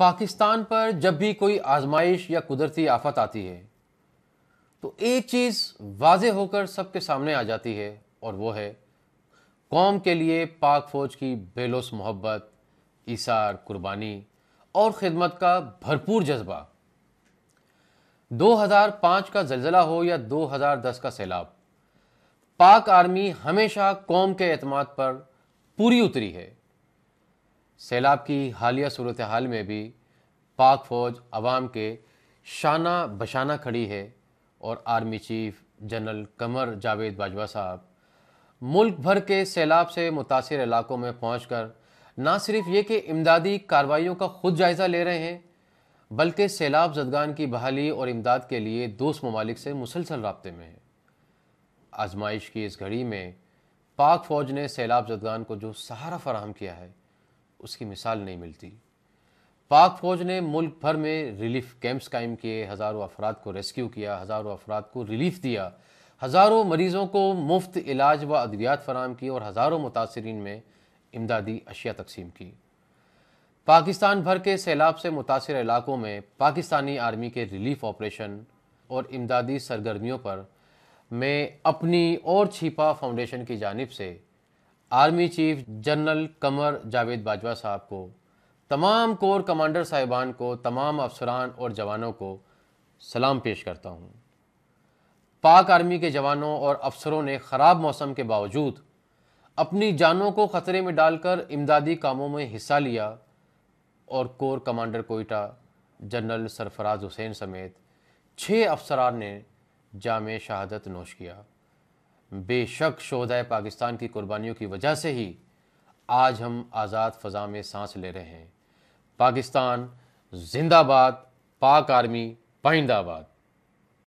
पाकिस्तान पर जब भी कोई आजमाइश या कुदरती आफत आती है तो एक चीज़ वाज होकर सबके सामने आ जाती है और वो है कौम के लिए पाक फ़ौज की बेलोस मोहब्बत इसार कुर्बानी और ख़िदमत का भरपूर जज्बा 2005 का जलजिला हो या 2010 का सैलाब पाक आर्मी हमेशा कौम के अतमाद पर पूरी उतरी है सैलाब की हालिया सूरत हाल में भी पाक फ़ौज अवाम के शाना बशाना खड़ी है और army chief general Qamar Javed Bajwa साहब मुल्क भर के सैलाब से मुतासर इलाकों में पहुँच कर ना सिर्फ ये कि इमदादी कार्रवाइयों का खुद जायज़ा ले रहे हैं बल्कि सैलाब जदगान की बहाली और इमदाद के लिए दोस्त ममालिक से मुसलसल रबते में है आजमाइश की इस घड़ी में पाक फ़ौज ने सैलाब जदगान को जो सहारा फराहम किया है उसकी मिसाल नहीं मिलती पाक फ़ौज ने मुल्क भर में रिलीफ कैंप्स कायम किए हज़ारों अफराद को रेस्क्यू किया हज़ारों अफराद को रिलीफ दिया हज़ारों मरीज़ों को मुफ्त इलाज व अद्वियात फराम की और हज़ारों मुतासरीन में इमदादी अशिया तकसीम की पाकिस्तान भर के सैलाब से मुतासर इलाकों में पाकिस्तानी आर्मी के रिलीफ ऑपरेशन और इमदादी सरगर्मियों पर मैं अपनी और छिपा फाउंडेशन की जानब से army chief general Qamar Javed Bajwa साहब को तमाम कोर कमांडर साहिबान को तमाम अफसरान और जवानों को सलाम पेश करता हूँ पाक आर्मी के जवानों और अफसरों ने ख़राब मौसम के बावजूद अपनी जानों को ख़तरे में डालकर इमदादी कामों में हिस्सा लिया और corps commander Quetta general Sarfaraz Hussain समेत छः अफसरान ने जाम शहादत नोश किया बेशक शोधाए पाकिस्तान की कुर्बानियों की वजह से ही आज हम आज़ाद फ़ज़ा में सांस ले रहे हैं पाकिस्तान जिंदाबाद पाक आर्मी पाइंदाबाद